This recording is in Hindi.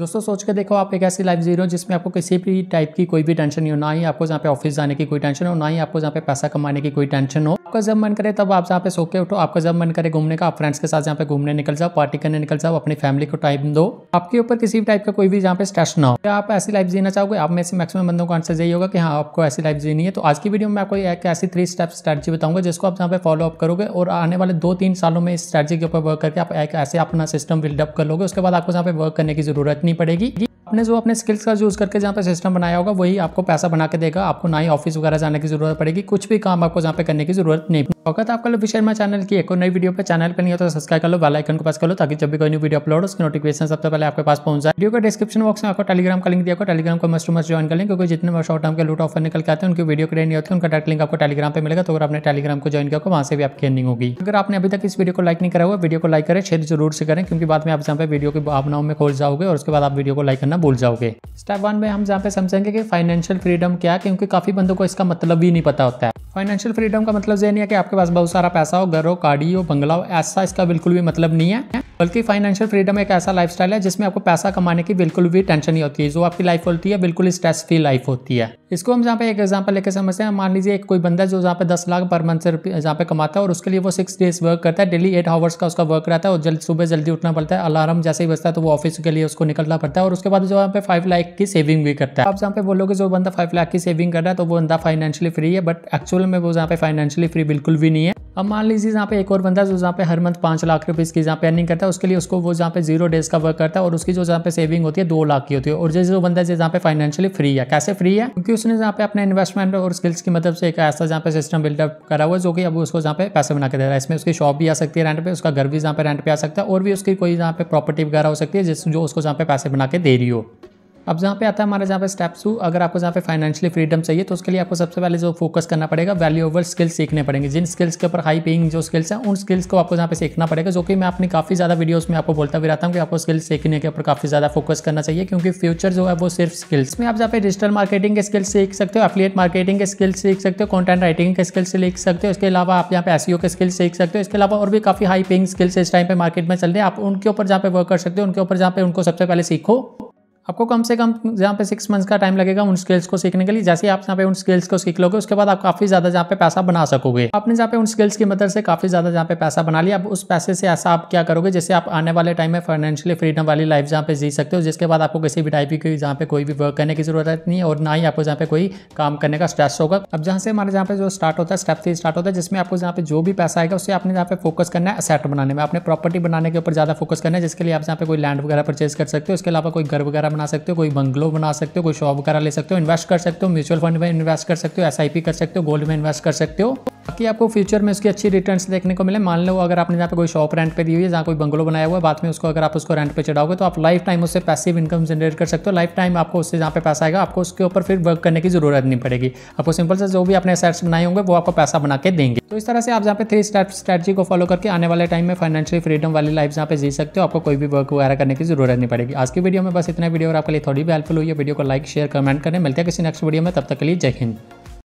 दोस्तों सोच के देखो आप एक ऐसी लाइफ जीरो जिसमें आपको किसी भी टाइप की कोई भी टेंशन नहीं हो ना ही आपको जहाँ पे ऑफिस जाने की कोई टेंशन हो ना ही आपको जहाँ पे पैसा कमाने की कोई टेंशन हो आपका जब मन करे तब आप जहाँ पे सो के उठो आपका जब मन करे घूमने का आप फ्रेंड्स के साथ जहाँ पे घूमने निकल जाओ पार्टी करने निकल जाओ अपनी फैमिली को टाइम दो आपके ऊपर किसी भी टाइप का कोई भी जहाँ पे स्ट्रेस ना हो या आप ऐसी लाइफ जीना चाहोगे आप में से मैक्सिमम बंदों का आंसर यही होगा कि हाँ आपको ऐसी लाइफ जीनी है तो आज की वीडियो में आपको एक ऐसी थ्री स्टेप स्ट्रेटी बताऊंगा जिसको आप जहाँ पे अप करोगे और आने वाले दो तीन सालों में इस स्ट्रेटी के ऊपर वर्क करके आप एक ऐसे अपना सिस्टम बिल्डअप कर लोगे उसके बाद आपको यहाँ पे वर्क करने की जरूरत नहीं पड़ेगी आपने जो अपने स्किल्स का यूज़ करके जहाँ पे सिस्टम बनाया होगा वही आपको पैसा बना के देगा आपको ना ही ऑफिस वगैरह जाने की ज़रूरत पड़ेगी कुछ भी काम आपको जहाँ पे करने की ज़रूरत नहीं स्वागत है आपका लोग शर्मा चैनल की एक और नई वीडियो पर चैनल पर नहीं होता तो सब्सक्राइब कर लो बेल आइकन को पास कर लो ताकि जब भी कोई न्यू वीडियो अपलोड हो उसकी नोटिफिकेशन सबसे पहले आपके पास पहुंच जाए वीडियो का डिस्क्रिप्शन बॉक्स में आपको टेलीग्राम का लिंक दिया टेलीग्राम को मस्ट मस्ट ज्वाइन कर लें क्योंकि जितने शॉर्ट टर्म के लूट ऑफर निकल के आते हैं उनकी वीडियो क्रेड नहीं होती उनका डायरेक्ट लिंक आपको टेलीग्राम पर मिलेगा तो अगर आपने टेलीग्राम को ज्वाइन किया वहाँ से भी आपकी एंडिंग होगी अगर आपने अभी तक इस वीडियो को लाइक नहीं करा हुआ वीडियो को लाइक करें शेयर जरूर से करें क्योंकि बाद में आप जहाँ पे वीडियो की भावनाओं में खोल जाओगे और उसके बाद आप वीडियो को लाइक करना भूल जाओगे स्टेप वन में हम जहाँ पे समझेंगे कि फाइनेंशियल फ्रीडम क्या क्योंकि काफी बंदों को इसका मतलब ही नहीं पता होता है फाइनेंशियल फ्रीडम का मतलब ये नहीं है कि आपके पास बहुत सारा पैसा हो घर हो गाड़ी हो बंगला हो ऐसा इसका बिल्कुल भी मतलब नहीं है बल्कि फाइनेंशियल फ्रीडम एक ऐसा लाइफ है जिसमें आपको पैसा कमाने की बिल्कुल भी टेंशन नहीं होती है जो आपकी लाइफ होती है बिल्कुल स्ट्रेस फ्री लाइफ होती है इसको हम जहाँ पे एक एग्जाम्पल लेकर समझते हैं मान लीजिए एक कोई बंदा जो जहाँ पे दस लाख पर मंथ से जहाँ पे कमाता है और उसके लिए वो सिक्स डेज वर्क करता है डेली एट आवर्स का उसका वर्क रहता है और जल्द सुबह जल्दी उठना पड़ता है अलार्म जैसे ही बचता है तो वो ऑफिस के लिए उसको निकलना पड़ता है और उसके बाद जो यहाँ पे फाइव लाख की सेविंग भी करता है आप जहाँ पे बोलोगे जो बंदा फाइव लाख की सेविंग कर रहा है तो वो बंदा फाइनेंशियली फ्री है बट एक्चुअल में वो जहाँ पे फाइनेंशियली फ्री बिल्कुल भी नहीं है अब मान लीजिए जहाँ पे एक और बंदा जो जहाँ पे हर मंथ पाँच लाख रुपीज़ की जहाँ पे अर्निंग करता है उसके लिए उसको वो जहाँ पे जीरो डेज का वर्क करता है और उसकी जो जहाँ पे सेविंग होती है दो लाख की होती है और जैसे जो बंदा जैसे जहाँ पे फाइनेंशियली फ्री है कैसे फ्री है क्योंकि उसने जहाँ पे अपने इन्वेस्टमेंट और स्किल्स की मदद से एक ऐसा जहाँ पे सिस्टम बिल्डअप करा हुआ है जो कि अब उसको जहाँ पे पैसे बना के दे रहा है इसमें उसकी शॉप भी आ सकती है रेंट पर उसका घर भी जहाँ पे रेंट पर आ सकता है और भी उसकी कोई जहाँ पे प्रॉपर्टी वगैरह हो सकती है जिस जो उसको जहाँ पे पैसे बना के दे रही हो अब जहाँ पे आता है हमारा जहाँ पे स्टेप टू अगर आपको जहाँ पे फाइनेंशियली फ्रीडम चाहिए तो उसके लिए आपको सबसे पहले जो फोकस करना पड़ेगा वैल्यू ओवर स्किल्स सीखने पड़ेंगे जिन स्किल्स के ऊपर हाई पेइंग जो स्किल्स हैं उन स्किल्स को आपको जहाँ पे सीखना पड़ेगा जो कि मैं अपनी काफ़ी ज़्यादा वीडियोज़ में आपको बोलता भी रहता हूँ कि आपको स्किल्स सीखने के ऊपर काफ़ी ज़्यादा फोकस करना चाहिए क्योंकि फ्यूचर जो है वो सिर्फ स्किल्स में आप जहाँ पे डिजिटल मार्केटिंग के स्किल्स सीख सकते हो अपलिएट मार्केटिंग के स्किल्स सीख सकते हो कॉन्टेंट राइटिंग के स्किल्स सीख सकते हो इसके अलावा आप यहाँ पे एस e के स्किल्स सीख सकते हो इसके अलावा और भी काफ़ी हाई पेइंग स्किल्स इस टाइम पर मार्केट में चल रहे हैं आप उनके ऊपर जहाँ पे वर्क कर सकते हो उनके ऊपर जहाँ पे उनको सबसे पहले सीखो आपको कम से कम जहाँ पे सिक्स मंथ्स का टाइम लगेगा उन स्किल्स को सीखने के लिए जैसे आप जहाँ पे उन स्किल्स को सीख लोगे उसके बाद आप काफी ज्यादा जहाँ पे पैसा बना सकोगे आपने जहाँ पे उन स्किल्स की मदद से काफी ज्यादा जहाँ पे पैसा बना लिया अब उस पैसे से ऐसा आप क्या करोगे जैसे आप आने वाले टाइम में फाइनेंशियली फ्रीडम वाली लाइफ जहाँ पे जी सकते हो जिसके बाद आपको किसी भी टाइप की जहाँ पे कोई भी वर्क करने की जरूरत नहीं है और ना ही आपको जहाँ पे कोई काम करने का स्ट्रेस होगा अब जहाँ से हमारे जहाँ पे जो स्टार्ट होता है स्टेप थ्री स्टार्ट होता है जिसमें आपको जहाँ पे जो भी पैसा आएगा उससे आपने जहाँ पे फोकस करना है असेट बनाने में अपने प्रॉपर्टी बनाने के ऊपर ज्यादा फोकस करना है जिसके लिए आप जहाँ पे कोई लैंड वगैरह परचेज कर सकते हो उसके अलावा कोई घर वगैरह बना सकते हो कोई बंगलो बना सकते हो कोई शॉप वगैरह ले सकते हो इन्वेस्ट कर सकते हो म्यूचुअल फंड में इन्वेस्ट कर सकते हो एस कर सकते हो गोल्ड में इन्वेस्ट कर सकते हो ताकि आपको फ्यूचर में उसकी अच्छी रिटर्न्स देखने को मिले मान लो अगर आपने जहाँ पे कोई शॉप रेंट पे दी हुई है जहाँ कोई बंगलो बनाया हुआ है बाद में उसको अगर आप उसको रेंट पे चढ़ाओगे तो आप लाइफ टाइम उससे पैसिव इनकम जनरेट कर सकते हो लाइफ टाइम आपको उससे जहाँ पे पैसा आएगा आपको उसके ऊपर फिर वर्क करने की जरूरत नहीं पड़ेगी आपको सिंपल से जो भी अपने सेट्स बनाए होंगे वो आपको पैसा बना के देंगे तो इस तरह से आप जहाँ पे थ्री स्टेप स्ट्रेटी को फॉलो करके आने वाले टाइम में फाइनेंशियल फ्रीडम वाली लाइफ जहाँ पे जी सकते हो आपको कोई भी वर्क वगैरह करने की जरूरत नहीं पड़ेगी आज की वीडियो में बस इतना वीडियो और आपके लिए थोड़ी भी हेल्पफुल हुई है वीडियो को लाइक शेयर कमेंट करें मिलते हैं किसी नेक्स्ट वीडियो में तब तक के लिए जय हिंद